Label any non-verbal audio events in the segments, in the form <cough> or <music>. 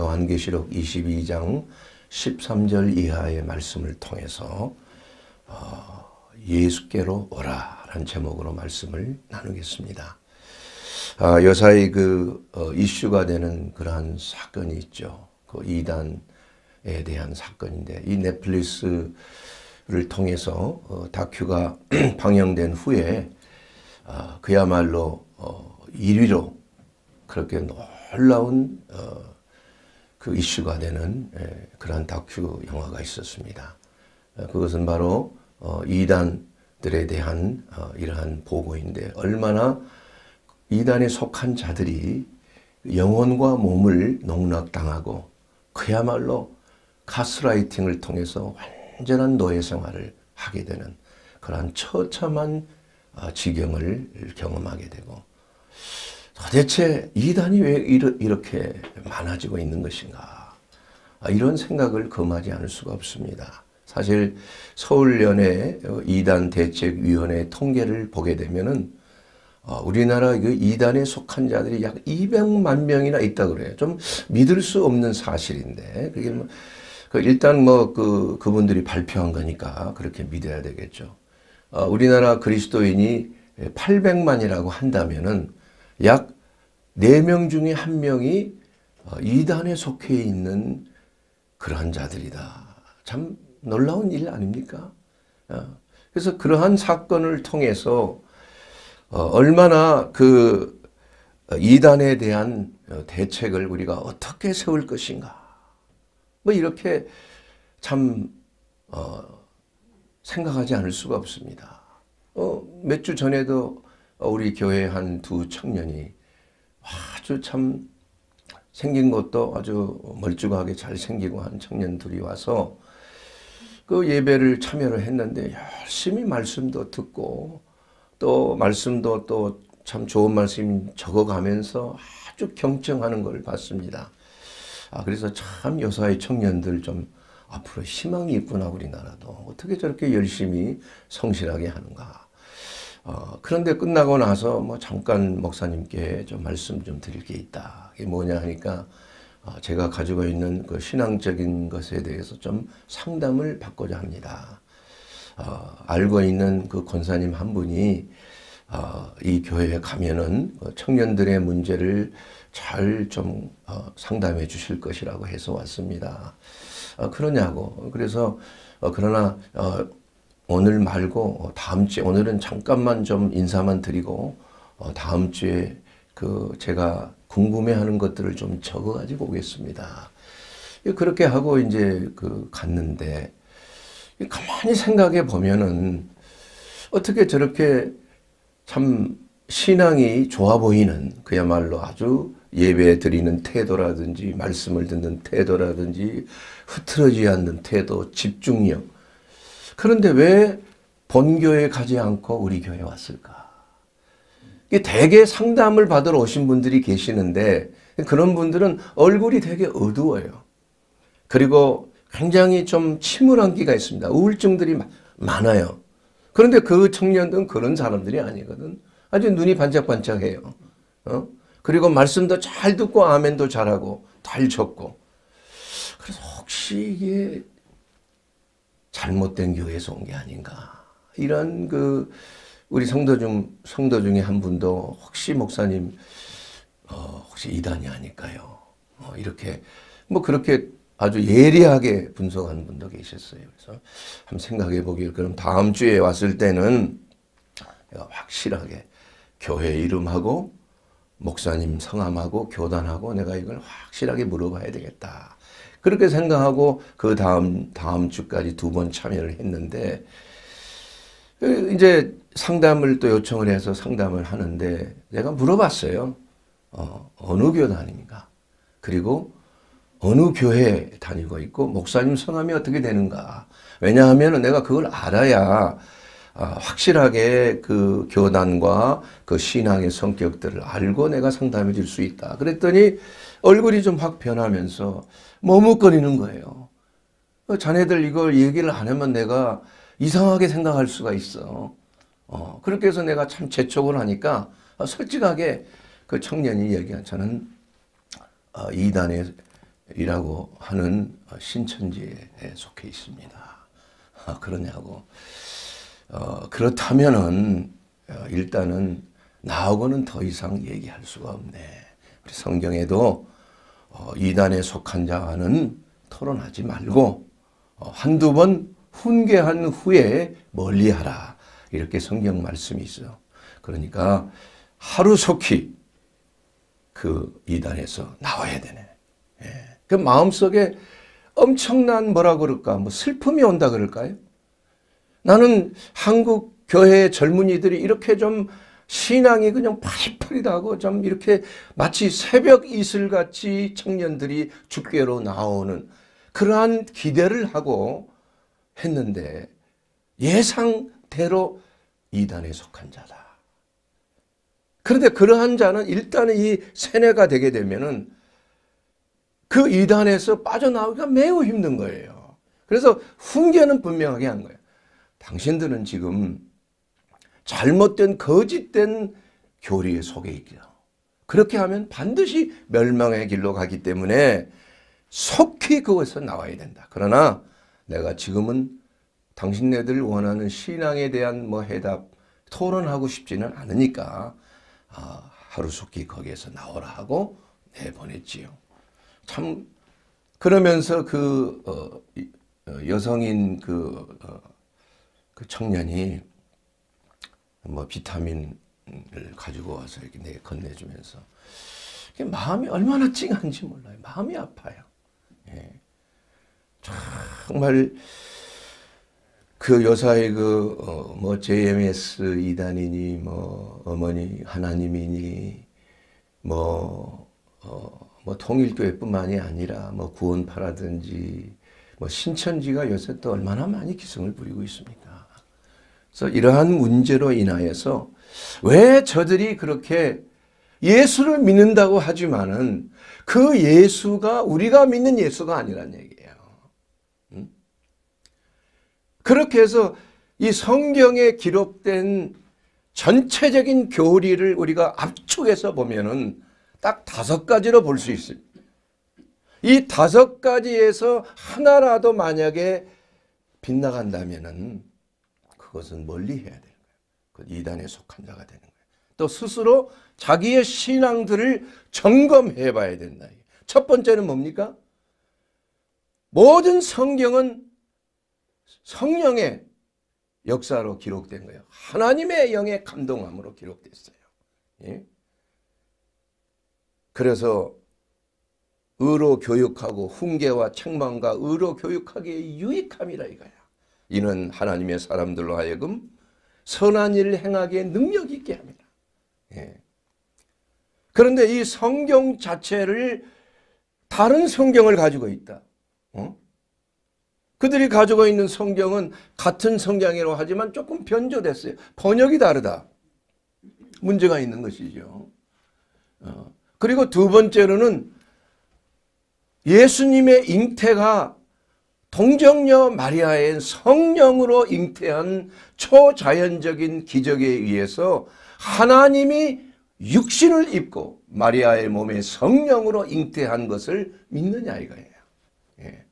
요한계시록 22장 13절 이하의 말씀을 통해서 어, 예수께로 오라라는 제목으로 말씀을 나누겠습니다. 아, 여사의 그 어, 이슈가 되는 그러한 사건이 있죠. 그 이단에 대한 사건인데 이 넷플릭스를 통해서 어, 다큐가 <clears throat> 방영된 후에 어, 그야말로 어, 1위로 그렇게 놀라운 어, 그 이슈가 되는 예, 그러한 다큐 영화가 있었습니다. 예, 그것은 바로 어, 이단들에 대한 어, 이러한 보고인데 얼마나 이단에 속한 자들이 영혼과 몸을 농락당하고 그야말로 가스라이팅을 통해서 완전한 노예 생활을 하게 되는 그러한 처참한 어, 지경을 경험하게 되고 도대체 이단이 왜 이렇게 많아지고 있는 것인가? 아, 이런 생각을 금하지 않을 수가 없습니다. 사실 서울연의 이단 대책위원회 통계를 보게 되면은 어, 우리나라 그 이단에 속한 자들이 약 200만 명이나 있다 그래요. 좀 믿을 수 없는 사실인데 그게 뭐 그 일단 뭐그 그분들이 발표한 거니까 그렇게 믿어야 되겠죠. 어, 우리나라 그리스도인이 800만이라고 한다면은 약 4명 중에 1명이 어, 이단에 속해 있는 그러한 자들이다. 참 놀라운 일 아닙니까? 어, 그래서 그러한 사건을 통해서 어, 얼마나 그 이단에 대한 대책을 우리가 어떻게 세울 것인가. 뭐 이렇게 참 어, 생각하지 않을 수가 없습니다. 어, 몇 주 전에도 어, 우리 교회 한 두 청년이 아주 참 생긴 것도 아주 멀쩡하게 잘 생기고 한 청년들이 와서 그 예배를 참여를 했는데 열심히 말씀도 듣고 또 말씀도 또 참 좋은 말씀 적어가면서 아주 경청하는 걸 봤습니다. 아 그래서 참 여사의 청년들 좀 앞으로 희망이 있구나 우리나라도 어떻게 저렇게 열심히 성실하게 하는가 어, 그런데 끝나고 나서 뭐 잠깐 목사님께 좀 말씀 좀 드릴 게 있다. 이게 뭐냐 하니까 어, 제가 가지고 있는 그 신앙적인 것에 대해서 좀 상담을 받고자 합니다. 어, 알고 있는 그 권사님 한 분이 어, 이 교회에 가면은 그 청년들의 문제를 잘좀 어, 상담해 주실 것이라고 해서 왔습니다. 어, 그러냐고. 그래서 어, 그러나 어, 오늘 말고 어, 다음 주에 오늘은 잠깐만 좀 인사만 드리고 어, 다음 주에 그 제가 궁금해하는 것들을 좀 적어가지고 오겠습니다. 예, 그렇게 하고 이제 그 갔는데 가만히 생각해 보면은 어떻게 저렇게 참 신앙이 좋아 보이는 그야말로 아주 예배 드리는 태도라든지 말씀을 듣는 태도라든지 흐트러지지 않는 태도 집중력 그런데 왜 본교에 가지 않고 우리 교회 에 왔을까? 대개 상담을 받으러 오신 분들이 계시는데 그런 분들은 얼굴이 되게 어두워요. 그리고 굉장히 좀 침울한 기가 있습니다. 우울증들이 많아요. 그런데 그 청년들은 그런 사람들이 아니거든. 아주 눈이 반짝반짝해요. 어? 그리고 말씀도 잘 듣고 아멘도 잘하고 잘 적고 그래서 혹시 이게 잘못된 교회에서 온 게 아닌가. 이런 그 우리 성도 중 성도 중에 한 분도 혹시 목사님 어, 혹시 이단이 아닐까요? 어, 이렇게 뭐 그렇게 아주 예리하게 분석하는 분도 계셨어요. 그래서 한번 생각해 보길 그럼 다음 주에 왔을 때는 확실하게 교회 이름하고 목사님 성함하고 교단하고 내가 이걸 확실하게 물어봐야 되겠다. 그렇게 생각하고 그 다음 다음 주까지 두 번 참여를 했는데 그 이제 상담을 또 요청을 해서 상담을 하는데 내가 물어봤어요. 어, 어느 교단입니까 그리고 어느 교회 다니고 있고 목사님 성함이 어떻게 되는가? 왜냐하면 내가 그걸 알아야 아, 확실하게 그 교단과 그 신앙의 성격들을 알고 내가 상담해 줄 수 있다. 그랬더니 얼굴이 좀 확 변하면서 머뭇거리는 거예요. 어, 자네들 이걸 얘기를 안 하면 내가 이상하게 생각할 수가 있어. 어, 그렇게 해서 내가 참 재촉을 하니까 어, 솔직하게 그 청년이 얘기한 저는 어, 이단이라고 하는 신천지에 속해 있습니다. 아, 그러냐고. 어, 그렇다면은 일단은 나하고는 더 이상 얘기할 수가 없네. 우리 성경에도 어, 이단에 속한 자는 토론하지 말고 어, 한두 번 훈계한 후에 멀리하라. 이렇게 성경 말씀이 있어요. 그러니까 하루속히 그 이단에서 나와야 되네. 예. 그 마음속에 엄청난 뭐라 그럴까? 뭐 슬픔이 온다 그럴까요? 나는 한국 교회 의 젊은이들이 이렇게 좀 신앙이 그냥 파리파리다고 좀 이렇게 마치 새벽 이슬같이 청년들이 주께로 나오는 그러한 기대를 하고 했는데 예상대로 이단에 속한 자다. 그런데 그러한 자는 일단은 이 세뇌가 되게 되면은 그 이단에서 빠져나오기가 매우 힘든 거예요. 그래서 훈계는 분명하게 한 거예요. 당신들은 지금 잘못된 거짓된 교리에 속에 있기도 그렇게 하면 반드시 멸망의 길로 가기 때문에 속히 그것에서 나와야 된다. 그러나 내가 지금은 당신네들 원하는 신앙에 대한 뭐 해답 토론하고 싶지는 않으니까 아, 하루속히 거기에서 나오라 하고 내보냈지요. 참 그러면서 그 어, 어 여성인 그, 어, 그 청년이 뭐 비타민을 가지고 와서 이렇게 내 건네주면서 마음이 얼마나 찡한지 몰라요. 마음이 아파요. 예. 정말 그 여사의 그뭐 어 JMS 뭐 이단이니 뭐 어머니 하나님이니 뭐뭐 어뭐 통일교회뿐만이 아니라 뭐 구원파라든지 뭐 신천지가 요새 또 얼마나 많이 기승을 부리고 있습니까? 그래서 이러한 문제로 인하여서 왜 저들이 그렇게 예수를 믿는다고 하지만은 그 예수가 우리가 믿는 예수가 아니란 얘기예요. 그렇게 해서 이 성경에 기록된 전체적인 교리를 우리가 압축해서 보면은 딱 다섯 가지로 볼 수있습니이 다섯 가지에서 하나라도 만약에 빗나간다면은 그것은 멀리 해야 되는 거예요. 그 이단에 속한 자가 되는 거예요. 또 스스로 자기의 신앙들을 점검해 봐야 된다. 첫 번째는 뭡니까? 모든 성경은 성령의 역사로 기록된 거예요. 하나님의 영의 감동함으로 기록됐어요. 예? 그래서 의로 교육하고 훈계와 책망과 의로 교육하기에 유익함이라 이거야. 이는 하나님의 사람들로 하여금 선한 일을 행하기에 능력 있게 합니다. 예. 그런데 이 성경 자체를 다른 성경을 가지고 있다. 어? 그들이 가지고 있는 성경은 같은 성경이라고 하지만 조금 변조됐어요. 번역이 다르다. 문제가 있는 것이죠. 어. 그리고 두 번째로는 예수님의 잉태가 동정녀 마리아의 성령으로 잉태한 초자연적인 기적에 의해서 하나님이 육신을 입고 마리아의 몸에 성령으로 잉태한 것을 믿느냐 이거예요. 예.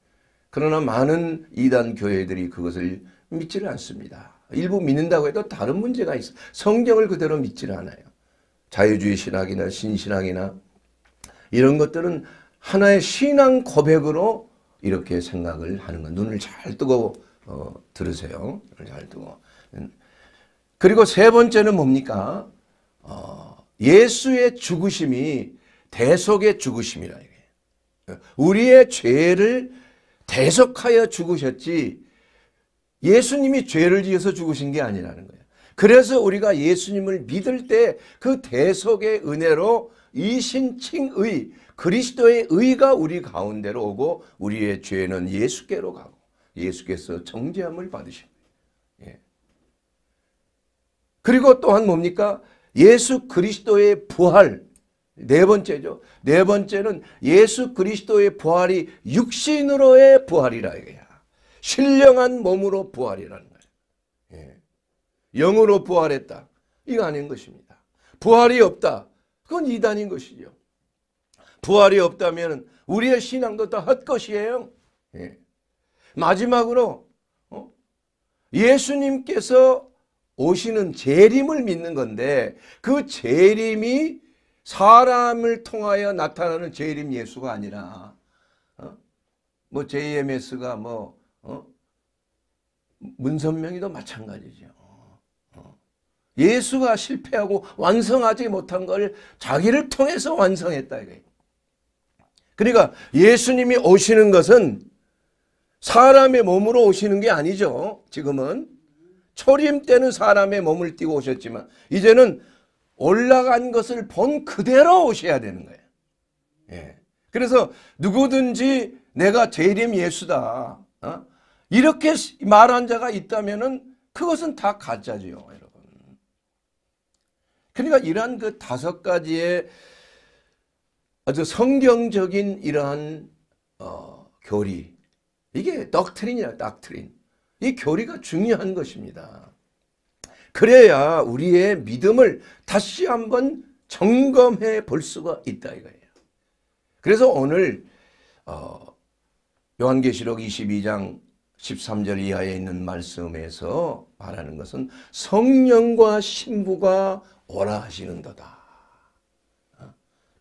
그러나 많은 이단 교회들이 그것을 믿지를 않습니다. 일부 믿는다고 해도 다른 문제가 있어 성경을 그대로 믿지를 않아요. 자유주의 신학이나 신신학이나 이런 것들은 하나의 신앙 고백으로 이렇게 생각을 하는 건 눈을 잘 뜨고 어, 들으세요. 눈을 잘 뜨고. 음. 그리고 세 번째는 뭡니까? 어, 예수의 죽으심이 대속의 죽으심이라 이게. 우리의 죄를 대속하여 죽으셨지 예수님이 죄를 지어서 죽으신 게 아니라는 거예요. 그래서 우리가 예수님을 믿을 때 그 대속의 은혜로 이 신칭의 그리스도의 의가 우리 가운데로 오고 우리의 죄는 예수께로 가고 예수께서 정죄함을 받으십니다. 예. 그리고 또한 뭡니까? 예수 그리스도의 부활 네 번째죠. 네 번째는 예수 그리스도의 부활이 육신으로의 부활이라 이거야. 신령한 몸으로 부활이라는 거예요. 예. 영으로 부활했다. 이거 아닌 것입니다. 부활이 없다. 그건 이단인 것이죠. 부활이 없다면 우리의 신앙도 다 헛것이에요. 예. 마지막으로 어? 예수님께서 오시는 재림을 믿는 건데 그 재림이 사람을 통하여 나타나는 재림 예수가 아니라 어? 뭐 JMS가 뭐 어? 문선명이도 마찬가지죠. 어. 예수가 실패하고 완성하지 못한 걸 자기를 통해서 완성했다 이거예요. 그러니까 예수님이 오시는 것은 사람의 몸으로 오시는 게 아니죠. 지금은. 초림 때는 사람의 몸을 띠고 오셨지만 이제는 올라간 것을 본 그대로 오셔야 되는 거예요. 예. 그래서 누구든지 내가 재림 예수다. 어? 이렇게 말한 자가 있다면은 그것은 다 가짜죠, 여러분. 그러니까 이러한 그 다섯 가지의 아주 성경적인 이러한 어, 교리 이게 덕트린이야 덕트린 이 교리가 중요한 것입니다. 그래야 우리의 믿음을 다시 한번 점검해 볼 수가 있다 이거예요. 그래서 오늘 어, 요한계시록 22장 13절 이하에 있는 말씀에서 말하는 것은 성령과 신부가 오라 하시는거다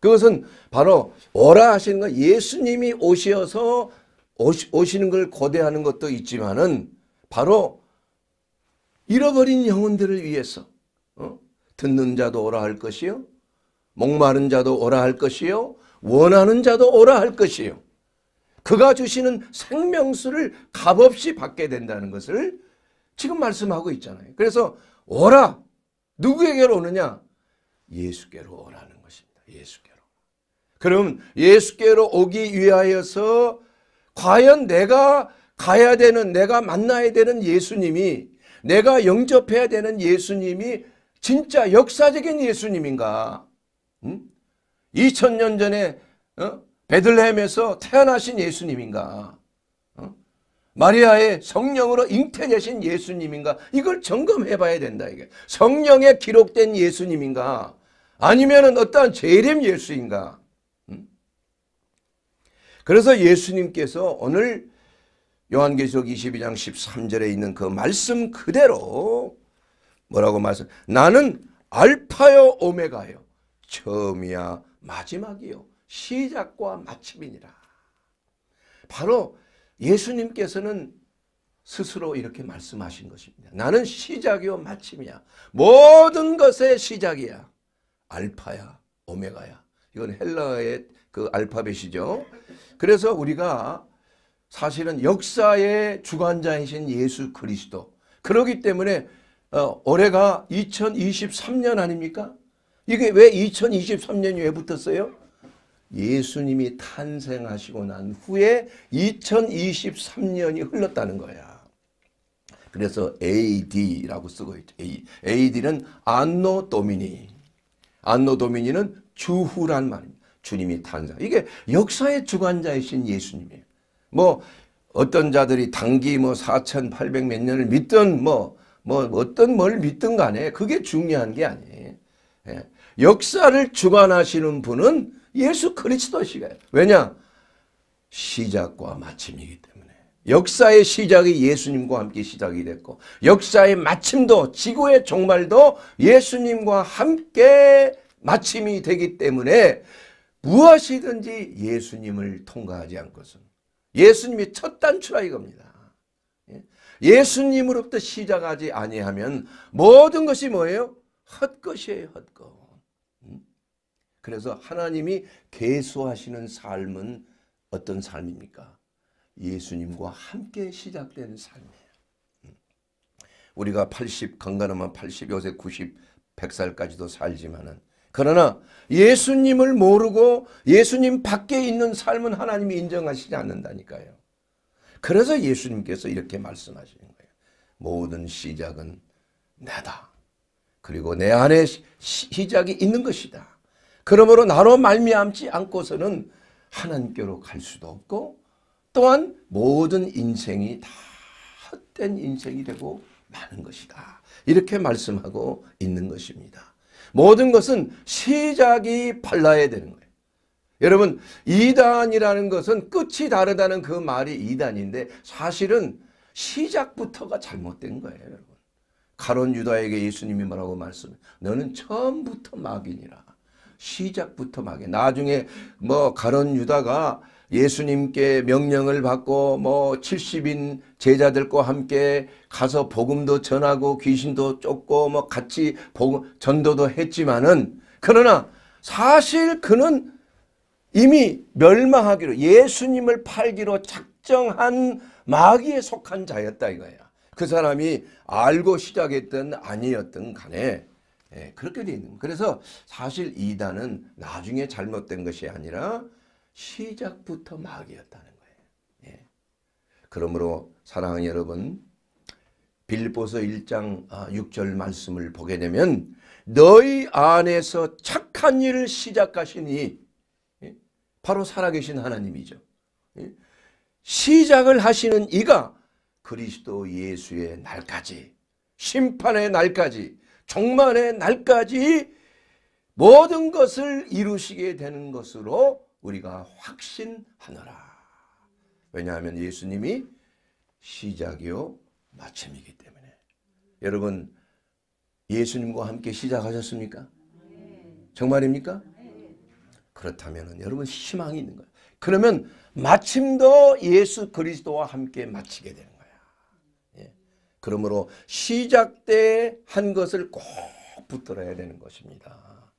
그것은 바로 오라 하시는 건 예수님이 오셔서 오시, 오시는 걸 고대하는 것도 있지만은 바로 잃어버린 영혼들을 위해서 어? 듣는 자도 오라 할 것이요 목마른 자도 오라 할 것이요 원하는 자도 오라 할 것이요 그가 주시는 생명수를 값없이 받게 된다는 것을 지금 말씀하고 있잖아요 그래서 오라 누구에게로 오느냐 예수께로 오라는 예수께로. 그럼 예수께로 오기 위하여서 과연 내가 가야 되는 내가 만나야 되는 예수님이 내가 영접해야 되는 예수님이 진짜 역사적인 예수님인가? 응? 2000년 전에 어? 베들레헴에서 태어나신 예수님인가? 어? 마리아의 성령으로 잉태되신 예수님인가? 이걸 점검해 봐야 된다 이게. 성령에 기록된 예수님인가? 아니면은 어떠한 재림 예수인가? 음? 그래서 예수님께서 오늘 요한계시록 22장 13절에 있는 그 말씀 그대로 뭐라고 말씀? 나는 알파요 오메가요. 처음이야 마지막이요. 시작과 마침이니라. 바로 예수님께서는 스스로 이렇게 말씀하신 것입니다. 나는 시작이요 마침이야. 모든 것의 시작이야. 알파야, 오메가야. 이건 헬라의 그 알파벳이죠. 그래서 우리가 사실은 역사의 주관자이신 예수 그리스도. 그러기 때문에 어, 올해가 2023년 아닙니까? 이게 왜 2023년이 왜 붙었어요? 예수님이 탄생하시고 난 후에 2023년이 흘렀다는 거야. 그래서 AD라고 쓰고 있죠. AD는 안노 도미니. 안노도미니는 주후란 말입니다. 주님이 탄자. 이게 역사의 주관자이신 예수님이에요. 뭐 어떤 자들이 단기 뭐 4,800몇 년을 믿든 뭐, 뭐 어떤 뭘 믿든 간에 그게 중요한 게 아니에요. 예. 역사를 주관하시는 분은 예수 그리스도시가요. 왜냐? 시작과 마침이기 때문에. 역사의 시작이 예수님과 함께 시작이 됐고 역사의 마침도 지구의 종말도 예수님과 함께 마침이 되기 때문에 무엇이든지 예수님을 통과하지 않고서 예수님이 첫 단추라 이겁니다. 예? 예수님으로부터 시작하지 아니하면 모든 것이 뭐예요? 헛것이에요. 헛것. 음? 그래서 하나님이 계수하시는 삶은 어떤 삶입니까? 예수님과 함께 시작되는 삶이에요. 음. 우리가 80 건강하면 80 요새 90 100살까지도 살지만은 그러나 예수님을 모르고 예수님 밖에 있는 삶은 하나님이 인정하시지 않는다니까요. 그래서 예수님께서 이렇게 말씀하시는 거예요. 모든 시작은 내다. 그리고 내 안에 시작이 있는 것이다. 그러므로 나로 말미암지 않고서는 하나님께로 갈 수도 없고 또한 모든 인생이 다 헛된 인생이 되고 많은 것이다. 이렇게 말씀하고 있는 것입니다. 모든 것은 시작이 발라야 되는 거예요. 여러분 이단이라는 것은 끝이 다르다는 그 말이 이단인데 사실은 시작부터가 잘못된 거예요. 여러분. 가론 유다에게 예수님이 뭐라고 말씀해 너는 처음부터 막이니라. 시작부터 막이 나중에 뭐 가론 유다가 예수님께 명령을 받고 뭐 70인 제자들과 함께 가서 복음도 전하고 귀신도 쫓고 뭐 같이 복음 전도도 했지만은 그러나 사실 그는 이미 멸망하기로 예수님을 팔기로 작정한 마귀에 속한 자였다 이거야. 그 사람이 알고 시작했던 아니었던 간에 예, 그렇게 돼 있는. 거예요. 그래서 사실 이단은 나중에 잘못된 것이 아니라 시작부터 마귀였다는 거예요. 예. 그러므로 사랑하는 여러분 빌보서 1장 6절 아, 말씀을 보게 되면 너희 안에서 착한 일을 시작하시니 예? 바로 살아계신 하나님이죠. 예? 시작을 하시는 이가 그리스도 예수의 날까지 심판의 날까지 종말의 날까지 모든 것을 이루시게 되는 것으로 우리가 확신하느라 왜냐하면 예수님이 시작이요 마침이기 때문에. 여러분 예수님과 함께 시작하셨습니까? 정말입니까? 그렇다면 여러분 희망이 있는 거예요. 그러면 마침도 예수 그리스도와 함께 마치게 되는 거야. 예. 그러므로 시작 때 한 것을 꼭 붙들어야 되는 것입니다.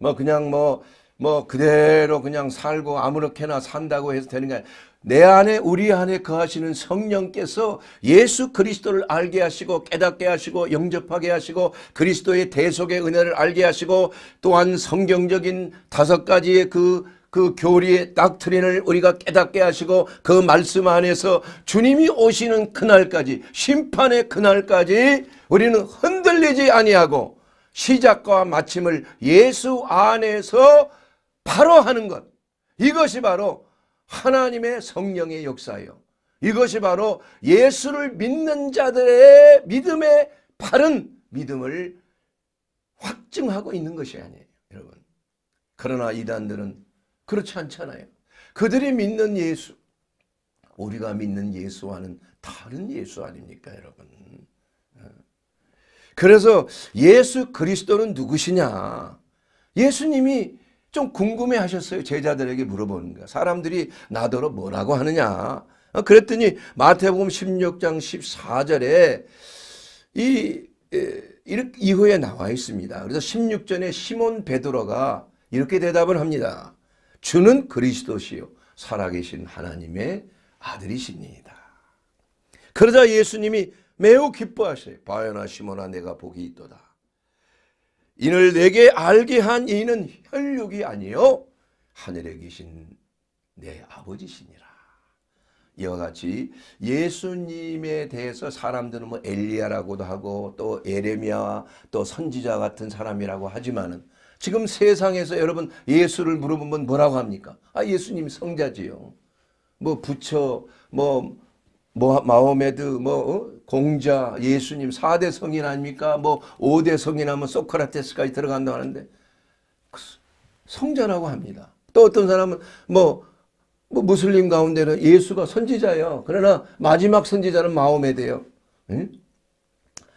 뭐 그냥 뭐뭐 그대로 그냥 살고 아무렇게나 산다고 해서 되는 게 아니라 내 안에 우리 안에 거하시는 성령께서 예수 그리스도를 알게 하시고 깨닫게 하시고 영접하게 하시고 그리스도의 대속의 은혜를 알게 하시고 또한 성경적인 다섯 가지의 그그 그 교리의 닥트린을 우리가 깨닫게 하시고 그 말씀 안에서 주님이 오시는 그날까지 심판의 그날까지 우리는 흔들리지 아니하고 시작과 마침을 예수 안에서 바로 하는 것. 이것이 바로 하나님의 성령의 역사예요. 이것이 바로 예수를 믿는 자들의 믿음의 바른 믿음을 확증하고 있는 것이 아니에요. 여러분. 그러나 이단들은 그렇지 않잖아요. 그들이 믿는 예수, 우리가 믿는 예수와는 다른 예수 아닙니까 여러분. 어. 그래서 예수 그리스도는 누구시냐. 예수님이 좀 궁금해 하셨어요. 제자들에게 물어보는 거야. 사람들이 나더러 뭐라고 하느냐. 어, 그랬더니 마태복음 16장 14절에 이 이렇게 이후에 나와 있습니다. 그래서 1 6전에 시몬 베드로가 이렇게 대답을 합니다. 주는 그리스도시요 살아계신 하나님의 아들이십니다. 그러자 예수님이 매우 기뻐하세요바야나 시몬아 내가 복이 있도다. 이를 내게 알게 한 이는 혈육이 아니요 하늘에 계신 내 아버지시니라. 이와 같이 예수님에 대해서 사람들은 뭐 엘리야라고도 하고 또 에레미야 또 선지자 같은 사람이라고 하지만은 지금 세상에서 여러분 예수를 물어보면 뭐라고 합니까? 아 예수님 성자지요. 뭐 부처 뭐, 뭐 마호메드 뭐 어? 공자, 예수님 4대 성인 아닙니까? 뭐 5대 성인 하면 소크라테스까지 들어간다 하는데 그 성자라고 합니다. 또 어떤 사람은 뭐, 뭐 무슬림 가운데는 예수가 선지자예요. 그러나 마지막 선지자는 마음에대요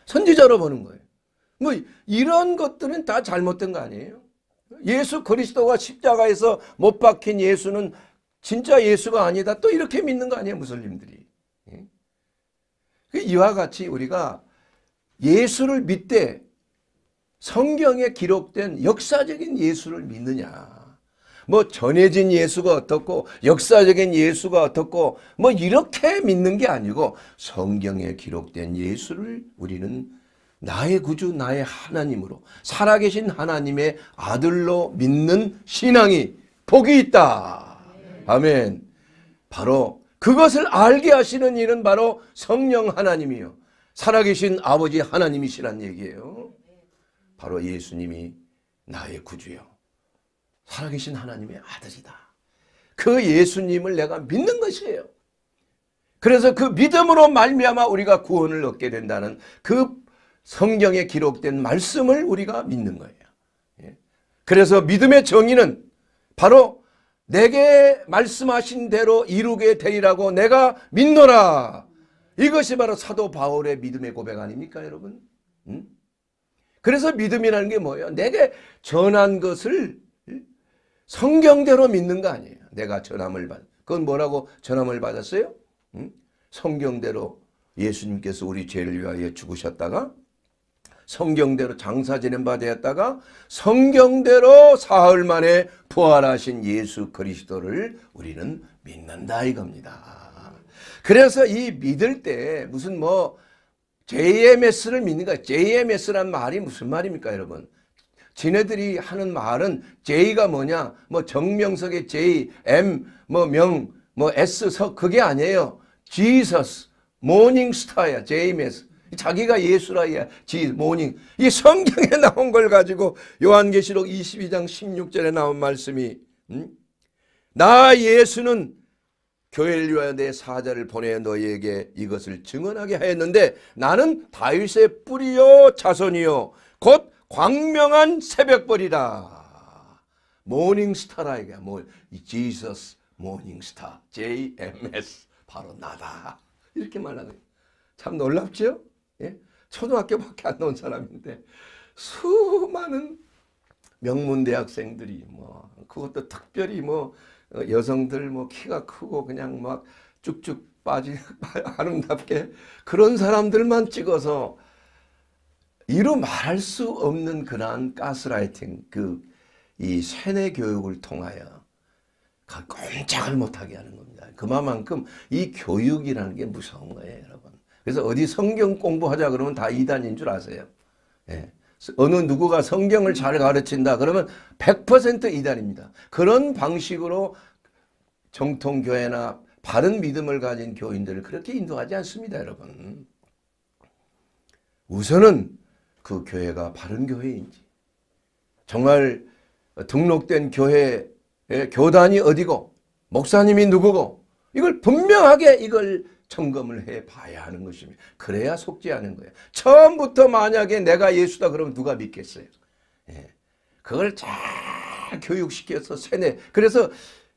선지자로 보는 거예요. 뭐 이런 것들은 다 잘못된 거 아니에요? 예수 그리스도가 십자가에서 못 박힌 예수는 진짜 예수가 아니다. 또 이렇게 믿는 거 아니에요, 무슬림들이. 그 이와 같이 우리가 예수를 믿되 성경에 기록된 역사적인 예수를 믿느냐. 뭐 전해진 예수가 어떻고 역사적인 예수가 어떻고 뭐 이렇게 믿는 게 아니고 성경에 기록된 예수를 우리는 나의 구주 나의 하나님으로 살아계신 하나님의 아들로 믿는 신앙이 복이 있다. 아멘. 바로 그것을 알게 하시는 이는 바로 성령 하나님이요. 살아계신 아버지 하나님이시란 얘기예요. 바로 예수님이 나의 구주요. 살아계신 하나님의 아들이다. 그 예수님을 내가 믿는 것이에요. 그래서 그 믿음으로 말미암아 우리가 구원을 얻게 된다는 그 성경에 기록된 말씀을 우리가 믿는 거예요. 예. 그래서 믿음의 정의는 바로 내게 말씀하신 대로 이루게 되리라고 내가 믿노라. 이것이 바로 사도 바울의 믿음의 고백 아닙니까, 여러분? 그래서 믿음이라는 게 뭐예요? 내게 전한 것을 성경대로 믿는 거 아니에요. 내가 전함을 받. 그건 뭐라고 전함을 받았어요? 성경대로 예수님께서 우리 죄를 위하여 죽으셨다가 성경대로 장사 지낸 바 되었다가 성경대로 사흘 만에 부활하신 예수 그리스도를 우리는 믿는다 이겁니다. 그래서 이 믿을 때 무슨 뭐 JMS를 믿는 거 JMS란 말이 무슨 말입니까 여러분? 지네들이 하는 말은 J가 뭐냐? 뭐 정명석의 J, M, 뭐 명, 뭐 S 석 그게 아니에요. Jesus, 모닝스타야 JMS. 자기가 예수라 지 모닝 이 성경에 <laughs> 나온 걸 가지고 요한계시록 22장 16절에 나온 말씀이 음? 나 예수는 교회를 위하여 내 사자를 보내 너희에게 이것을 증언하게 하였는데 나는 다윗의 뿌리요 자손이요 곧 광명한 새벽벌이라 모닝스타라 이게 뭐 지저스 모닝스타 JMS 바로 나다 이렇게 말하는 참 놀랍죠? 초등학교밖에 안 나온 사람인데 수많은 명문 대학생들이 뭐 그것도 특별히 뭐 여성들 뭐 키가 크고 그냥 막 쭉쭉 빠지 <laughs> 아름답게 그런 사람들만 찍어서 이루 말할 수 없는 그러한 가스라이팅 그 이 세뇌 교육을 통하여 꼼짝을 못하게 하는 겁니다. 그만큼 이 교육이라는 게 무서운 거예요 여러분. 그래서 어디 성경 공부하자 그러면 다 이단인 줄 아세요. 예. 어느 누구가 성경을 잘 가르친다 그러면 100% 이단입니다. 그런 방식으로 정통교회나 바른 믿음을 가진 교인들을 그렇게 인도하지 않습니다. 여러분. 우선은 그 교회가 바른 교회인지 정말 등록된 교회의 교단이 어디고 목사님이 누구고 이걸 분명하게 이걸 점검을 해봐야 하는 것입니다. 그래야 속지 않은 거예요. 처음부터 만약에 내가 예수다 그러면 누가 믿겠어요? 예. 그걸 잘 교육시켜서 세뇌. 그래서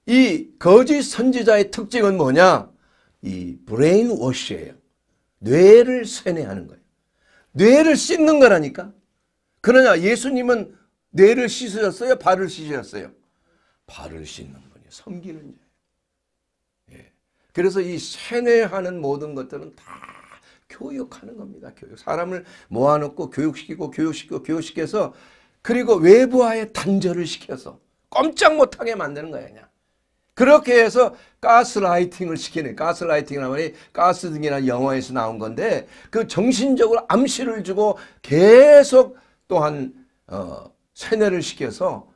이 거짓 선지자의 특징은 뭐냐? 이 브레인워시예요. 뇌를 세뇌하는 거예요. 뇌를 씻는 거라니까. 그러나 예수님은 뇌를 씻으셨어요? 발을 씻으셨어요? 발을 씻는 분이 섬기는 자. 그래서 이 세뇌하는 모든 것들은 다 교육하는 겁니다. 교육. 사람을 모아놓고 교육시키고 교육시키고 교육시켜서 그리고 외부와의 단절을 시켜서 꼼짝 못하게 만드는 거아 그렇게 해서 가스라이팅을 시키는 가스라이팅이라 말이 가스 등이라는 영화에서 나온 건데 그 정신적으로 암시를 주고 계속 또한 어, 세뇌를 시켜서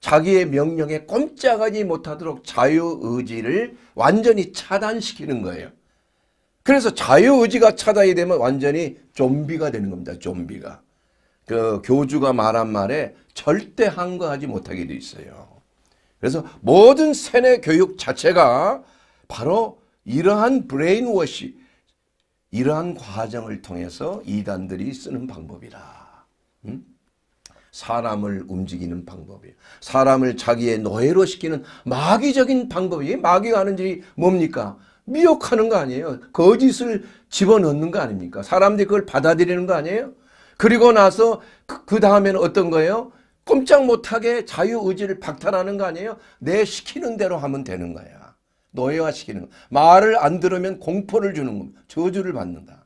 자기의 명령에 꼼짝하지 못하도록 자유의지를 완전히 차단시키는 거예요. 그래서 자유의지가 차단이 되면 완전히 좀비가 되는 겁니다. 좀비가. 그 교주가 말한 말에 절대 항거하지 못하게 돼 있어요. 그래서 모든 세뇌 교육 자체가 바로 이러한 브레인워시, 이러한 과정을 통해서 이단들이 쓰는 방법이라. 음? 사람을 움직이는 방법이에요. 사람을 자기의 노예로 시키는 마귀적인 방법이에요. 마귀가 하는 일이 뭡니까? 미혹하는 거 아니에요. 거짓을 집어넣는 거 아닙니까? 사람들이 그걸 받아들이는 거 아니에요? 그리고 나서 그, 그 다음에는 어떤 거예요? 꼼짝 못하게 자유의지를 박탈하는 거 아니에요? 내 시키는 대로 하면 되는 거야. 노예화시키는 거. 말을 안 들으면 공포를 주는 겁니다. 저주를 받는다.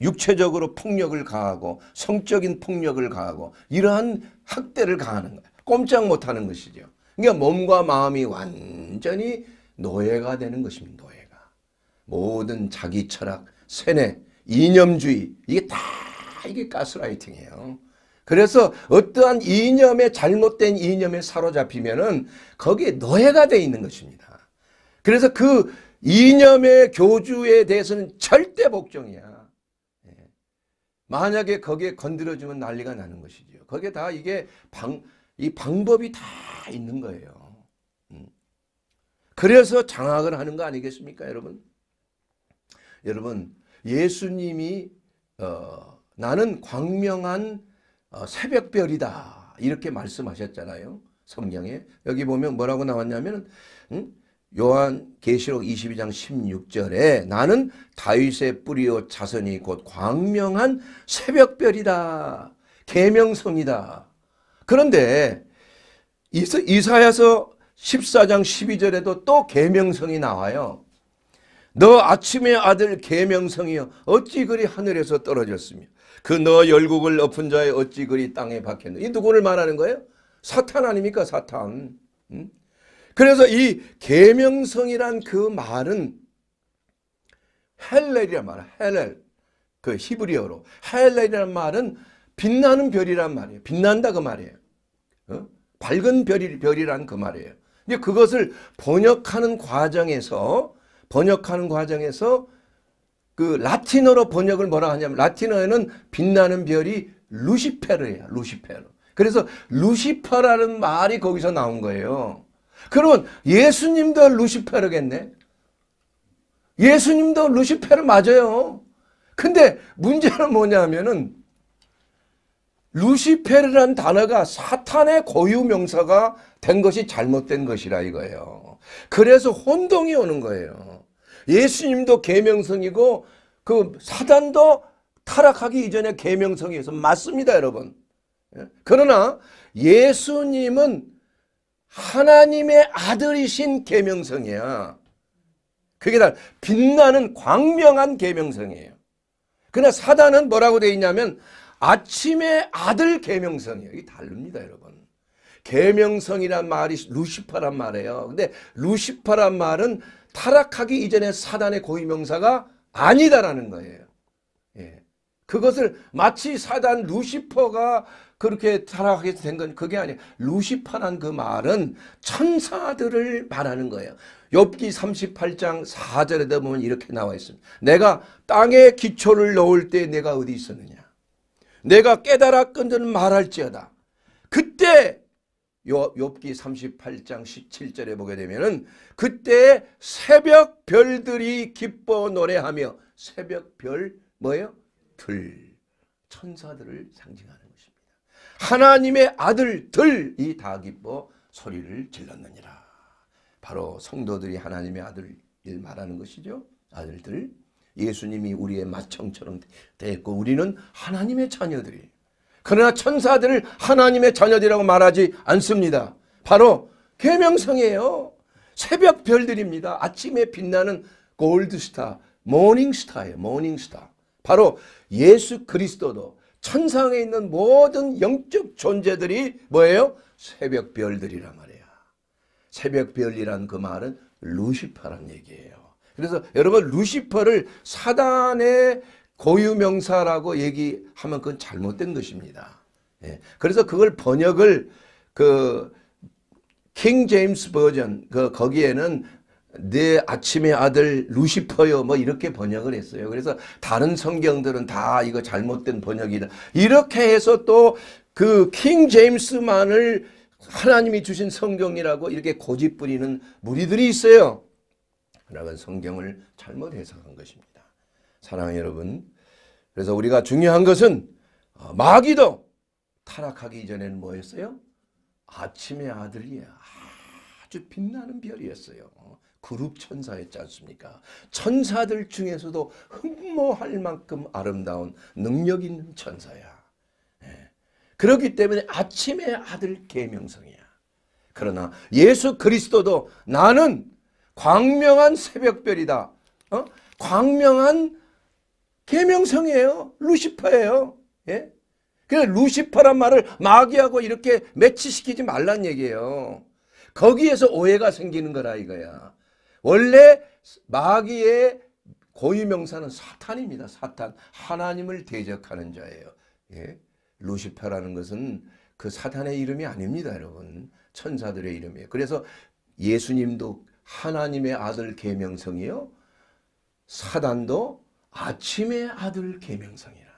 육체적으로 폭력을 가하고 성적인 폭력을 가하고 이러한 학대를 가하는 거예요. 꼼짝 못하는 것이죠. 그러니까 몸과 마음이 완전히 노예가 되는 것입니다. 노예가. 모든 자기 철학, 세뇌, 이념주의 이게 다 이게 가스라이팅이에요. 그래서 어떠한 이념에 잘못된 이념에 사로잡히면은 거기에 노예가 돼 있는 것입니다. 그래서 그 이념의 교주에 대해서는 절대 복종이야. 만약에 거기에 건드려주면 난리가 나는 것이지요. 거기에 다 이게 방, 이 방법이 다 있는 거예요. 음. 그래서 장악을 하는 거 아니겠습니까, 여러분? 여러분, 예수님이 어, 나는 광명한 어, 새벽별이다 이렇게 말씀하셨잖아요. 성경에 여기 보면 뭐라고 나왔냐면 음? 요한 계시록 22장 16절에 나는 다윗의 뿌리요 자선이 곧 광명한 새벽별이다. 계명성이다. 그런데 이사야서 14장 12절에도 또 계명성이 나와요. 너 아침의 아들 계명성이여 어찌 그리 하늘에서 떨어졌으며 그 너 열국을 엎은 자의 어찌 그리 땅에 박혔느냐. 이 누구를 말하는 거예요? 사탄 아닙니까? 사탄. 응? 그래서 이 계명성이란 그 말은 헬렐이란 말, 헬렐. 그 히브리어로. 헬렐이란 말은 빛나는 별이란 말이에요. 빛난다 그 말이에요. 어? 밝은 별이, 별이란 그 말이에요. 근데 그것을 번역하는 과정에서 번역하는 과정에서 그 라틴어로 번역을 뭐라 하냐면 라틴어에는 빛나는 별이 루시페르예요. 루시페르. 그래서 루시퍼라는 말이 거기서 나온 거예요. 그러면 예수님도 루시페르겠네. 예수님도 루시페르 맞아요. 근데 문제는 뭐냐면은 루시페르라는 단어가 사탄의 고유 명사가 된 것이 잘못된 것이라 이거예요. 그래서 혼동이 오는 거예요. 예수님도 계명성이고 그 사단도 타락하기 이전에 계명성이어서 맞습니다, 여러분. 예? 그러나 예수님은 하나님의 아들이신 계명성이야. 그게 다 빛나는 광명한 계명성이에요. 그러나 사단은 뭐라고 돼 있냐면 아침의 아들 계명성이에요. 이게 다릅니다, 여러분. 계명성이란 말이 루시파란 말이에요. 근데 루시파란 말은 타락하기 이전에 사단의 고유명사가 아니다라는 거예요. 예. 그것을 마치 사단 루시퍼가 그렇게 타락하게 된 건 그게 아니에요. 루시파란 그 말은 천사들을 말하는 거예요. 엽기 38장 4절에 보면 이렇게 나와 있습니다. 내가 땅에 기초를 넣을 때 내가 어디 있었느냐. 내가 깨달아 끈는 말할지어다. 그때 욥기 38장 17절에 보게 되면은 그때 새벽 별들이 기뻐 노래하며 새벽 별 뭐예요? 들 천사들을 상징하는 하나님의 아들들이 다 기뻐 소리를 질렀느니라. 바로 성도들이 하나님의 아들을 말하는 것이죠. 아들들. 예수님이 우리의 마청처럼 됐고 우리는 하나님의 자녀들이 그러나 천사들을 하나님의 자녀들이라고 말하지 않습니다. 바로 계명성이에요. 새벽 별들입니다. 아침에 빛나는 골드스타, 모닝스타예요. 모닝스타. 바로 예수 그리스도도 천상에 있는 모든 영적 존재들이 뭐예요? 새벽별들이란 말이야. 새벽별이란 그 말은 루시파란 얘기예요. 그래서 여러분 루시퍼를 사단의 고유명사라고 얘기하면 그건 잘못된 것입니다. 예. 그래서 그걸 번역을 그 킹 제임스 버전 그 거기에는 내 아침의 아들 루시퍼요 뭐 이렇게 번역을 했어요. 그래서 다른 성경들은 다 이거 잘못된 번역이다. 이렇게 해서 또 그 킹 제임스만을 하나님이 주신 성경이라고 이렇게 고집부리는 무리들이 있어요. 여러 성경을 잘못 해석한 것입니다. 사랑하 여러분 그래서 우리가 중요한 것은 어, 마귀도 타락하기 이 전에는 뭐였어요? 아침의 아들이 아주 빛나는 별이었어요. 그룹 천사였지 않습니까? 천사들 중에서도 흠모할 만큼 아름다운 능력 있는 천사야. 예. 그렇기 때문에 아침의 아들 계명성이야. 그러나 예수 그리스도도 나는 광명한 새벽별이다. 어? 광명한 계명성이에요. 루시퍼예요. 예? 그래 루시퍼란 말을 마귀하고 이렇게 매치시키지 말란 얘기예요. 거기에서 오해가 생기는 거라 이거야. 원래 마귀의 고유 명사는 사탄입니다. 사탄. 하나님을 대적하는 자예요. 예. 루시퍼라는 것은 그 사탄의 이름이 아닙니다, 여러분. 천사들의 이름이에요. 그래서 예수님도 하나님의 아들 계명성이요. 사단도 아침의 아들 계명성이라.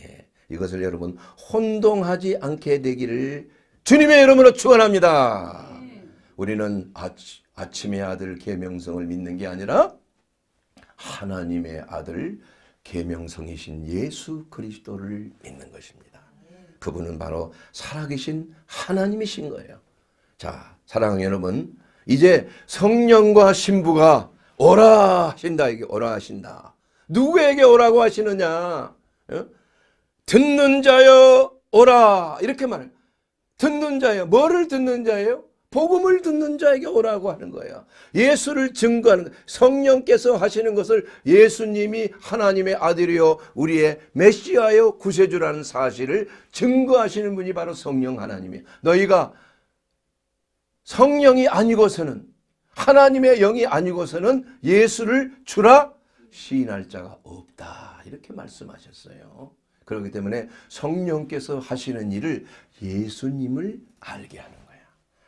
예. 이것을 여러분 혼동하지 않게 되기를 주님의 이름으로 축원합니다. 네. 우리는 아침 아침의 아들 계명성을 믿는 게 아니라 하나님의 아들 계명성이신 예수 그리스도를 믿는 것입니다. 그분은 바로 살아계신 하나님이신 거예요. 자, 사랑하는 여러분, 이제 성령과 신부가 오라 하신다. 이게 오라 하신다. 누구에게 오라고 하시느냐? 어? 듣는 자여 오라 이렇게 말해요. 듣는 자여 뭐를 듣는 자예요? 복음을 듣는 자에게 오라고 하는 거예요. 예수를 증거하는 성령께서 하시는 것을 예수님이 하나님의 아들이요 우리의 메시아요 구세주라는 사실을 증거하시는 분이 바로 성령 하나님이에요. 너희가 성령이 아니고서는 하나님의 영이 아니고서는 예수를 주라 시인할 자가 없다. 이렇게 말씀하셨어요. 그렇기 때문에 성령께서 하시는 일을 예수님을 알게 하는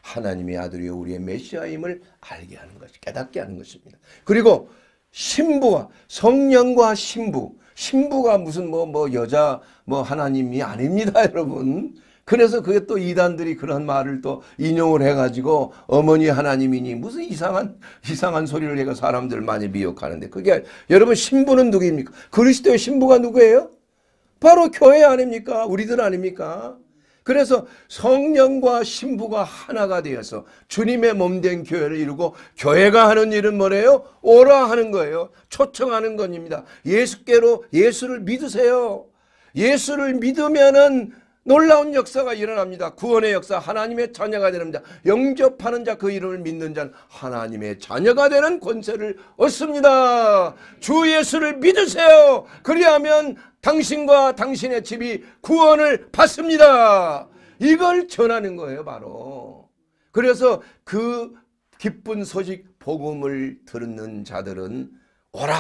하나님의 아들이 우리의 메시아임을 알게 하는 것이 깨닫게 하는 것입니다. 그리고 신부와 성령과 신부 신부가 무슨 뭐뭐 뭐 여자 뭐 하나님이 아닙니다 <laughs> 여러분. 그래서 그게 또 이단들이 그런 말을 또 인용을 해가지고 어머니 하나님이니 무슨 이상한 이상한 소리를 해가 사람들 많이 미혹하는데 그게 여러분 신부는 누구입니까? 그리스도의 신부가 누구예요? 바로 교회 아닙니까? 우리들 아닙니까? 그래서 성령과 신부가 하나가 되어서 주님의 몸 된 교회를 이루고 교회가 하는 일은 뭐래요? 오라 하는 거예요. 초청하는 것입니다 예수께로 예수를 믿으세요. 예수를 믿으면은 놀라운 역사가 일어납니다. 구원의 역사 하나님의 자녀가 됩니다. 영접하는 자그 이름을 믿는 자는 하나님의 자녀가 되는 권세를 얻습니다. 주 예수를 믿으세요. 그리하면 당신과 당신의 집이 구원을 받습니다. 이걸 전하는 거예요 바로. 그래서 그 기쁜 소식 복음을 듣는 자들은 오라.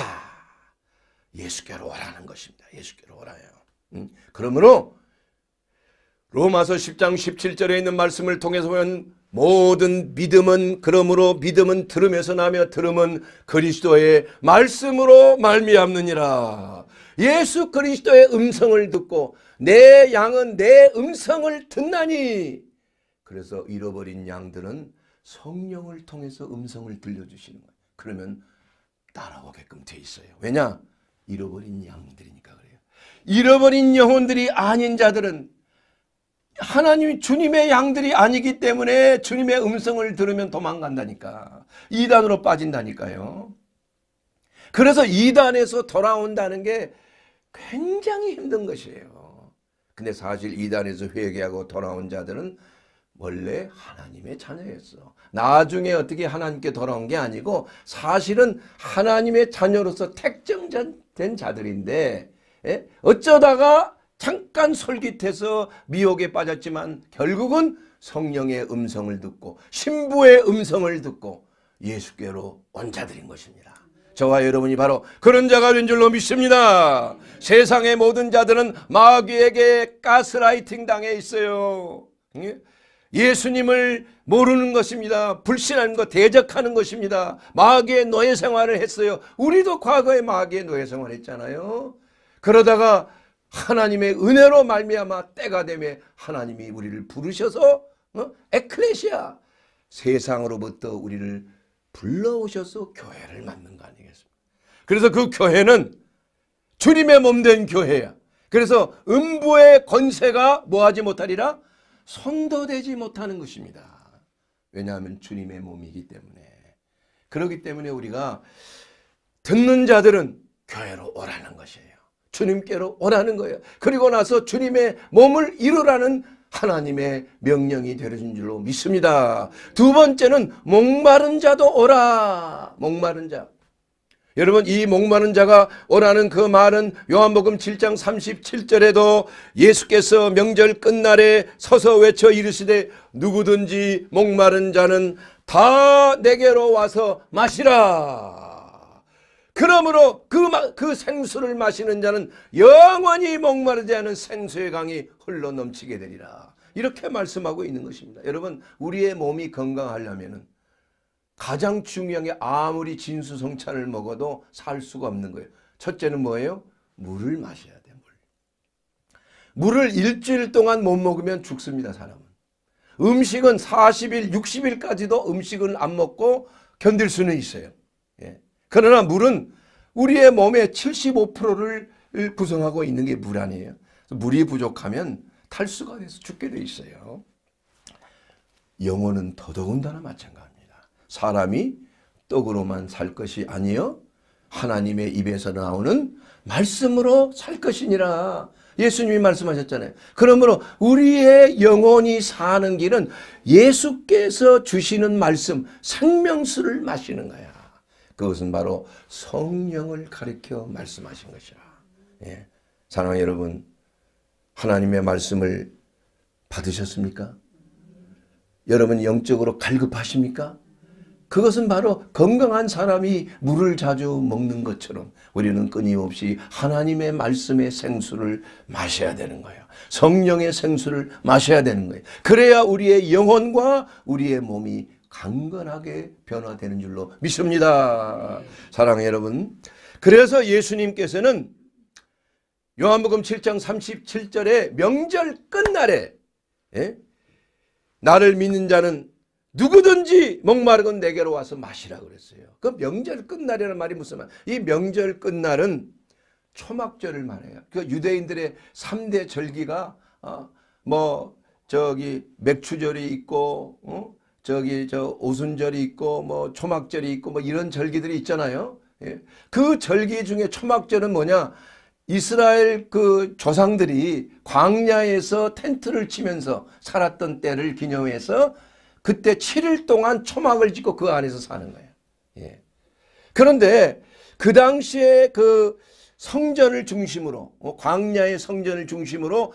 예수께로 오라는 것입니다. 예수께로 오라요. 음? 그러므로 로마서 10장 17절에 있는 말씀을 통해서 보면 모든 믿음은 그러므로 믿음은 들음에서 나며 들음은 그리스도의 말씀으로 말미암느니라. 예수 그리스도의 음성을 듣고 내 양은 내 음성을 듣나니 그래서 잃어버린 양들은 성령을 통해서 음성을 들려주시는 거예요. 그러면 따라오게끔 돼 있어요. 왜냐? 잃어버린 양들이니까 그래요. 잃어버린 영혼들이 아닌 자들은 하나님 이 주님의 양들이 아니기 때문에 주님의 음성을 들으면 도망간다니까. 이단으로 빠진다니까요. 그래서 이단에서 돌아온다는 게 굉장히 힘든 것이에요. 근데 사실 이단에서 회개하고 돌아온 자들은 원래 하나님의 자녀였어. 나중에 어떻게 하나님께 돌아온 게 아니고 사실은 하나님의 자녀로서 택정된 자들인데 예? 어쩌다가 잠깐 솔깃해서 미혹에 빠졌지만 결국은 성령의 음성을 듣고 신부의 음성을 듣고 예수께로 원 자들인 것입니다. 저와 여러분이 바로 그런 자가 된 줄로 믿습니다. 세상의 모든 자들은 마귀에게 가스라이팅 당해 있어요. 예? 예수님을 모르는 것입니다. 불신하는 것, 대적하는 것입니다. 마귀의 노예 생활을 했어요. 우리도 과거에 마귀의 노예 생활 했잖아요. 그러다가 하나님의 은혜로 말미암아 때가 되매 하나님이 우리를 부르셔서 어? 에클레시아 세상으로부터 우리를 불러오셔서 교회를 만든 거 아니겠습니까? 그래서 그 교회는 주님의 몸 된 교회야. 그래서 음부의 권세가 뭐하지 못하리라? 손도되지 못하는 것입니다. 왜냐하면 주님의 몸이기 때문에. 그렇기 때문에 우리가 듣는 자들은 교회로 오라는 것이에요. 주님께로 원하는 거예요. 그리고 나서 주님의 몸을 이루라는 하나님의 명령이 되어진 줄로 믿습니다. 두 번째는 목마른 자도 오라. 목마른 자. 여러분 이 목마른 자가 오라는 그 말은 요한복음 7장 37절에도 예수께서 명절 끝날에 서서 외쳐 이르시되 누구든지 목마른 자는 다 내게로 와서 마시라. 그러므로 그, 그 생수를 마시는 자는 영원히 목마르지 않은 생수의 강이 흘러 넘치게 되리라. 이렇게 말씀하고 있는 것입니다. 여러분 우리의 몸이 건강하려면 가장 중요한 게 아무리 진수성찬을 먹어도 살 수가 없는 거예요. 첫째는 뭐예요? 물을 마셔야 돼요. 물. 물을 일주일 동안 못 먹으면 죽습니다. 사람은. 음식은 40일, 60일까지도 음식을 안 먹고 견딜 수는 있어요. 예. 그러나 물은 우리의 몸의 75%를 구성하고 있는 게 물 아니에요. 물이 부족하면 탈수가 돼서 죽게 돼 있어요. 영혼은 더더군다나 마찬가지입니다. 사람이 떡으로만 살 것이 아니요 하나님의 입에서 나오는 말씀으로 살 것이니라. 예수님이 말씀하셨잖아요. 그러므로 우리의 영혼이 사는 길은 예수께서 주시는 말씀, 생명수를 마시는 거야. 그것은 바로 성령을 가리켜 말씀하신 것이라. 예. 사랑하 여러분, 하나님의 말씀을 받으셨습니까? 여러분 영적으로 갈급하십니까? 그것은 바로 건강한 사람이 물을 자주 먹는 것처럼 우리는 끊임없이 하나님의 말씀의 생수를 마셔야 되는 거예요. 성령의 생수를 마셔야 되는 거예요. 그래야 우리의 영혼과 우리의 몸이 강건하게 변화되는 줄로 믿습니다. 사랑해 여러분. 그래서 예수님께서는 요한복음 7장 37절에 명절 끝날에 예? 나를 믿는 자는 누구든지 목마르건 내게로 와서 마시라 그랬어요. 그 명절 끝날이라는 말이 무슨 말? 이 명절 끝날은 초막절을 말해요. 그 유대인들의 3대 절기가 어, 뭐 저기 맥추절이 있고 어? 저기 저 오순절이 있고 뭐 초막절이 있고 뭐 이런 절기들이 있잖아요. 예. 그 절기 중에 초막절은 뭐냐? 이스라엘 그 조상들이 광야에서 텐트를 치면서 살았던 때를 기념해서 그때 7일 동안 초막을 짓고 그 안에서 사는 거예요. 예. 그런데 그 당시에 그 성전을 중심으로 어, 광야의 성전을 중심으로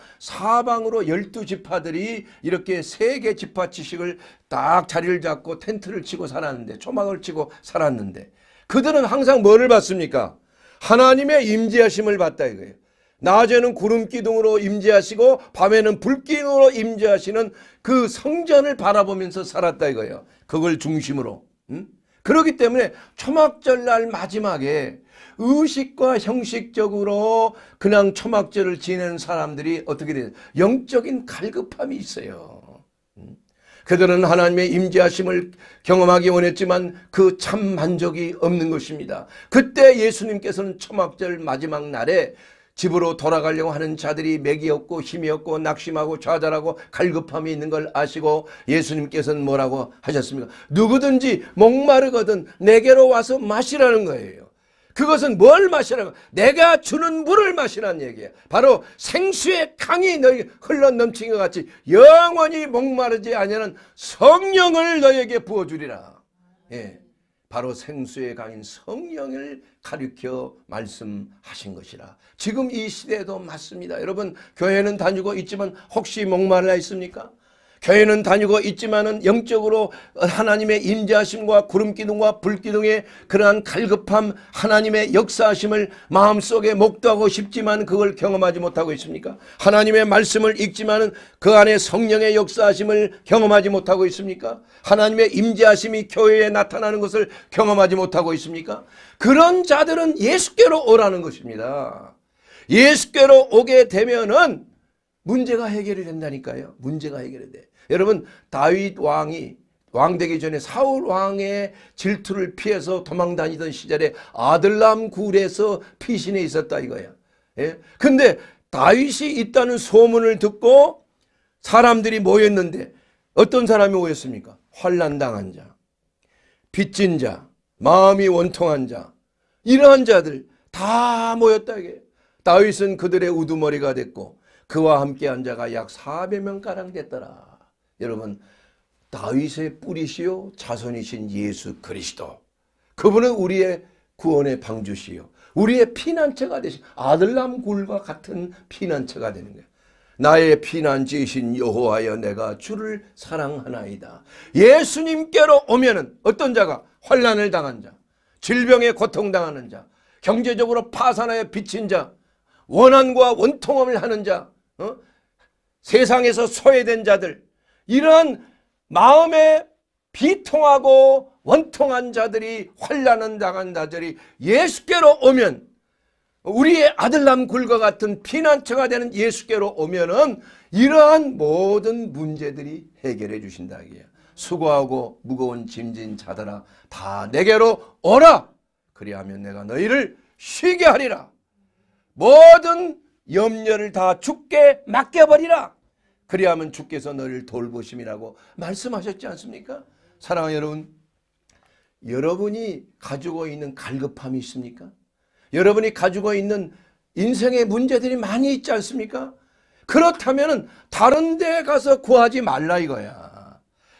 사방으로 열두 지파들이 이렇게 세 개 지파 지식을 딱 자리를 잡고 텐트를 치고 살았는데 초막을 치고 살았는데 그들은 항상 뭐를 받습니까? 하나님의 임재하심을 받다 이거예요. 낮에는 구름 기둥으로 임재하시고 밤에는 불기둥으로 임재하시는 그 성전을 바라보면서 살았다 이거예요. 그걸 중심으로. 응? 그렇기 때문에 초막절 날 마지막에 의식과 형식적으로 그냥 초막절을 지내는 사람들이 어떻게 돼요? 영적인 갈급함이 있어요. 음. 그들은 하나님의 임재하심을 경험하기 원했지만 그 참 만족이 없는 것입니다. 그때 예수님께서는 초막절 마지막 날에 집으로 돌아가려고 하는 자들이 맥이 없고 힘이 없고 낙심하고 좌절하고 갈급함이 있는 걸 아시고 예수님께서는 뭐라고 하셨습니까? 누구든지 목마르거든 내게로 와서 마시라는 거예요. 그것은 뭘 마시라고? 내가 주는 물을 마시라는 얘기예요. 바로 생수의 강이 너희 흘러 넘치것 같이 영원히 목마르지 아니하는 성령을 너에게 부어주리라. 예. 바로 생수의 강인 성령을 가리켜 말씀하신 것이라. 지금 이 시대에도 맞습니다. 여러분 교회는 다니고 있지만 혹시 목말라 있습니까? 교회는 다니고 있지만은 영적으로 하나님의 임재하심과 구름 기둥과 불 기둥의 그러한 갈급함 하나님의 역사하심을 마음속에 목도하고 싶지만 그걸 경험하지 못하고 있습니까? 하나님의 말씀을 읽지만은 그 안에 성령의 역사하심을 경험하지 못하고 있습니까? 하나님의 임재하심이 교회에 나타나는 것을 경험하지 못하고 있습니까? 그런 자들은 예수께로 오라는 것입니다. 예수께로 오게 되면은 문제가 해결이 된다니까요. 문제가 해결이 돼. 여러분 다윗 왕이 왕 되기 전에 사울 왕의 질투를 피해서 도망 다니던 시절에 아들람 굴에서 피신해 있었다 이거야. 예? 근데 다윗이 있다는 소문을 듣고 사람들이 모였는데 어떤 사람이 모였습니까? 환란당한 자, 빚진 자, 마음이 원통한 자, 이러한 자들 다 모였다 이게. 다윗은 그들의 우두머리가 됐고 그와 함께한 자가 약 400명가량 됐더라. 여러분 다윗의 뿌리시요 자손이신 예수 그리스도 그분은 우리의 구원의 방주시요 우리의 피난처가 되신 아들남 굴과 같은 피난처가 되는 거예요. 나의 피난지이신 여호와여 내가 주를 사랑하나이다. 예수님께로 오면은 어떤 자가 환란을 당한 자, 질병에 고통당하는 자, 경제적으로 파산하여 비친 자, 원한과 원통함을 하는 자, 어? 세상에서 소외된 자들, 이런 마음에 비통하고 원통한 자들이 환란을 당한 자들이 예수께로 오면 우리의 아들남 굴과 같은 피난처가 되는 예수께로 오면은 이러한 모든 문제들이 해결해 주신다 이게 수고하고 무거운 짐진 자들아 다 내게로 오라 그리하면 내가 너희를 쉬게 하리라 모든 염려를 다 죽게 맡겨버리라 그리하면 주께서 너를 돌보심이라고 말씀하셨지 않습니까? 사랑하는 여러분, 여러분이 가지고 있는 갈급함이 있습니까? 여러분이 가지고 있는 인생의 문제들이 많이 있지 않습니까? 그렇다면 다른 데 가서 구하지 말라 이거야.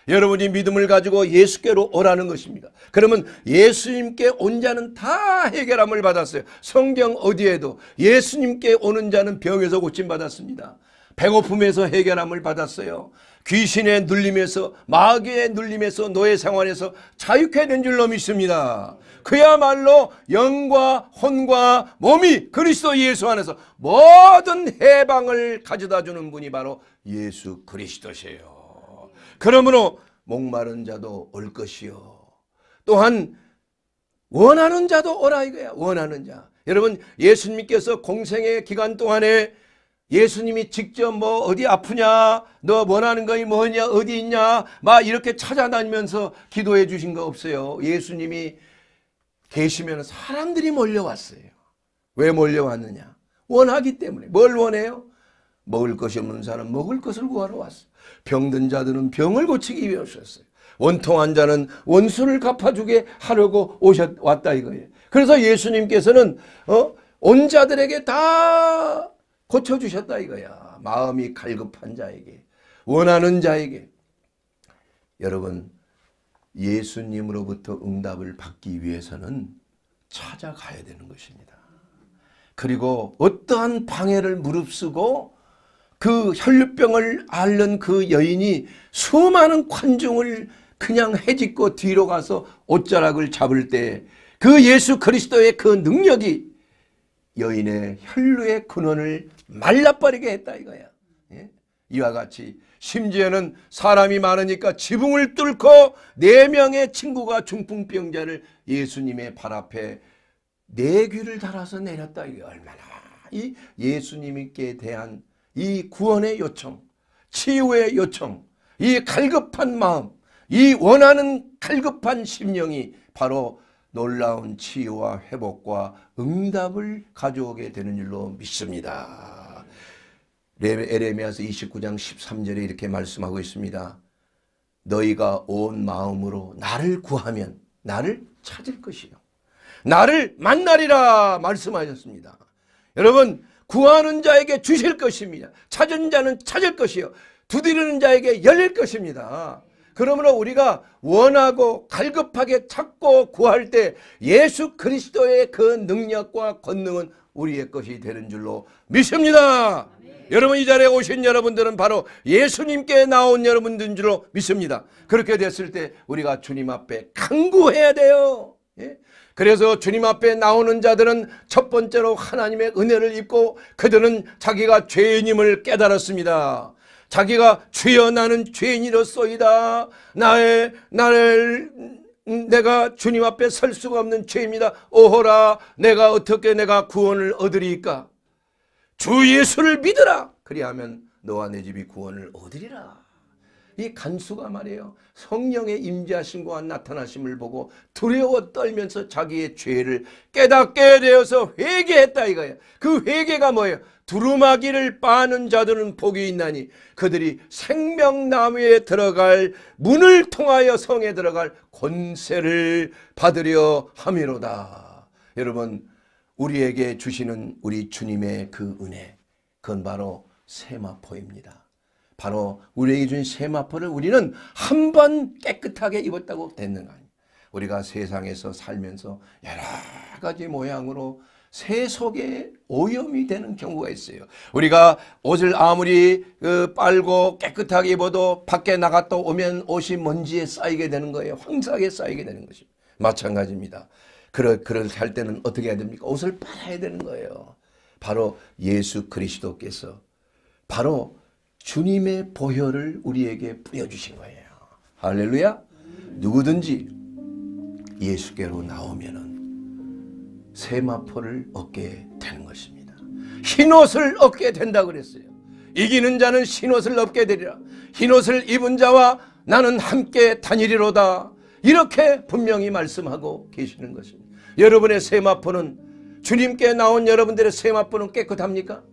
여러분이 믿음을 가지고 예수께로 오라는 것입니다. 그러면 예수님께 온 자는 다 해결함을 받았어요. 성경 어디에도 예수님께 오는 자는 병에서 고침받았습니다. 배고픔에서 해결함을 받았어요. 귀신의 눌림에서 마귀의 눌림에서 노예 생활에서 자유케 된 줄로 믿습니다. 그야말로 영과 혼과 몸이 그리스도 예수 안에서 모든 해방을 가져다 주는 분이 바로 예수 그리스도세요. 그러므로 목마른 자도 올 것이요. 또한 원하는 자도 오라 이거야. 원하는 자. 여러분 예수님께서 공생의 기간 동안에 예수님이 직접 뭐 어디 아프냐 너 원하는 거이 뭐냐 어디 있냐 막 이렇게 찾아다니면서 기도해 주신 거 없어요. 예수님이 계시면 사람들이 몰려왔어요. 왜 몰려왔느냐? 원하기 때문에. 뭘 원해요? 먹을 것이 없는 사람 먹을 것을 구하러 왔어요. 병든 자들은 병을 고치기 위해 오셨어요. 원통한 자는 원수를 갚아주게 하려고 오셨 왔다 이거예요. 그래서 예수님께서는 어? 온 자들에게 다 고쳐주셨다 이거야. 마음이 갈급한 자에게 원하는 자에게 여러분 예수님으로부터 응답을 받기 위해서는 찾아가야 되는 것입니다. 그리고 어떠한 방해를 무릅쓰고 그 혈류병을 앓는 그 여인이 수많은 관중을 그냥 해짓고 뒤로 가서 옷자락을 잡을 때 그 예수 그리스도의 그 능력이 여인의 혈류의 근원을 말라버리게 했다 이거야. 예? 이와 같이 심지어는 사람이 많으니까 지붕을 뚫고 네 명의 친구가 중풍병자를 예수님의 발 앞에 네 귀를 달아서 내렸다. 이게 얼마나 이 예수님께 대한 이 구원의 요청, 치유의 요청, 이 갈급한 마음, 이 원하는 갈급한 심령이 바로 놀라운 치유와 회복과 응답을 가져오게 되는 일로 믿습니다. 에레미야서 29장 13절에 이렇게 말씀하고 있습니다. 너희가 온 마음으로 나를 구하면 나를 찾을 것이요. 나를 만나리라 말씀하셨습니다. 여러분 구하는 자에게 주실 것입니다. 찾은 자는 찾을 것이요. 두드리는 자에게 열릴 것입니다. 그러므로 우리가 원하고 갈급하게 찾고 구할 때 예수 그리스도의 그 능력과 권능은 우리의 것이 되는 줄로 믿습니다. 여러분 이 자리에 오신 여러분들은 바로 예수님께 나온 여러분들인 줄로 믿습니다. 그렇게 됐을 때 우리가 주님 앞에 강구해야 돼요. 예? 그래서 주님 앞에 나오는 자들은 첫 번째로 하나님의 은혜를 입고 그들은 자기가 죄인임을 깨달았습니다. 자기가 죄여 나는 죄인이로소이다. 나의 나를 음, 내가 주님 앞에 설 수가 없는 죄입니다. 오호라 내가 어떻게 내가 구원을 얻으리까? 주 예수를 믿으라. 그리하면 너와 내 집이 구원을 얻으리라. 이 간수가 말이에요. 성령의 임재하심과 나타나심을 보고 두려워 떨면서 자기의 죄를 깨닫게 되어서 회개했다 이거예요. 그 회개가 뭐예요? 두루마기를 빠는 자들은 복이 있나니 그들이 생명나무에 들어갈 문을 통하여 성에 들어갈 권세를 받으려 함이로다. 여러분 우리에게 주시는 우리 주님의 그 은혜 그건 바로 세마포입니다. 바로 우리에게 준 세마포를 우리는 한 번 깨끗하게 입었다고 됐는가 우리가 세상에서 살면서 여러 가지 모양으로 세속에 오염이 되는 경우가 있어요. 우리가 옷을 아무리 그 빨고 깨끗하게 입어도 밖에 나갔다 오면 옷이 먼지에 쌓이게 되는 거예요. 황사하게 쌓이게 되는 것입니 마찬가지입니다. 그러, 그렇할 때는 어떻게 해야 됩니까? 옷을 빨아야 되는 거예요. 바로 예수 그리스도께서 바로 주님의 보혈을 우리에게 뿌려주신 거예요. 할렐루야. 누구든지 예수께로 나오면은 세마포를 얻게 되는 것입니다. 흰옷을 얻게 된다 그랬어요. 이기는 자는 흰옷을 얻게 되리라. 흰옷을 입은 자와 나는 함께 다니리로다. 이렇게 분명히 말씀하고 계시는 것입니다. 여러분의 세마포는 주님께 나온 여러분들의 세마포는 깨끗합니까?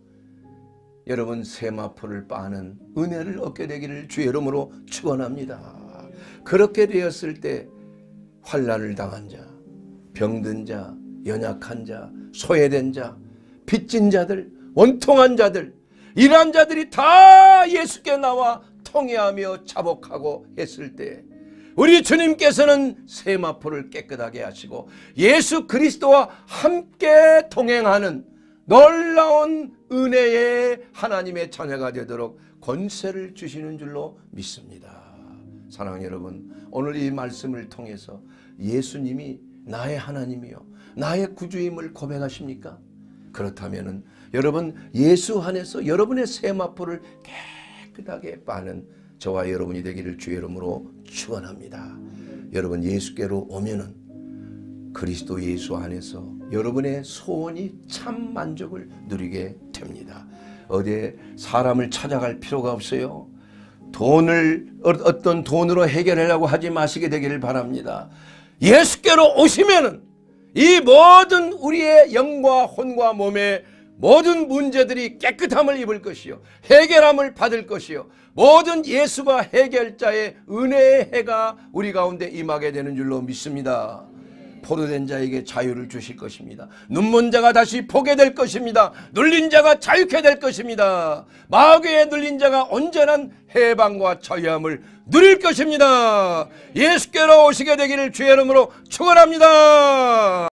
여러분 세마포를 빠는 은혜를 얻게 되기를 주의 이름으로 축원합니다. 그렇게 되었을 때 환란을 당한 자, 병든 자, 연약한 자, 소외된 자, 빚진 자들, 원통한 자들, 이러한 자들이 다 예수께 나와 통해하며 자복하고 했을 때 우리 주님께서는 세마포를 깨끗하게 하시고 예수 그리스도와 함께 동행하는 놀라운 은혜의 하나님의 자녀가 되도록 권세를 주시는 줄로 믿습니다. 사랑하는 여러분 오늘 이 말씀을 통해서 예수님이 나의 하나님이요 나의 구주임을 고백하십니까? 그렇다면 여러분 예수 안에서 여러분의 세마포를 깨끗하게 빠는 저와 여러분이 되기를 주의 이름으로 축원합니다. 여러분 예수께로 오면은 그리스도 예수 안에서 여러분의 소원이 참 만족을 누리게 됩니다. 어디에 사람을 찾아갈 필요가 없어요. 돈을 어, 어떤 돈으로 해결하려고 하지 마시게 되기를 바랍니다. 예수께로 오시면은 이 모든 우리의 영과 혼과 몸의 모든 문제들이 깨끗함을 입을 것이요 해결함을 받을 것이요 모든 예수가 해결자의 은혜의 해가 우리 가운데 임하게 되는 줄로 믿습니다. 포로된 자에게 자유를 주실 것입니다. 눈먼 자가 다시 보게 될 것입니다. 눌린 자가 자유케 될 것입니다. 마귀에 눌린 자가 온전한 해방과 자유함을 누릴 것입니다. 예수께로 오시게 되기를 주의 이름으로 축원합니다.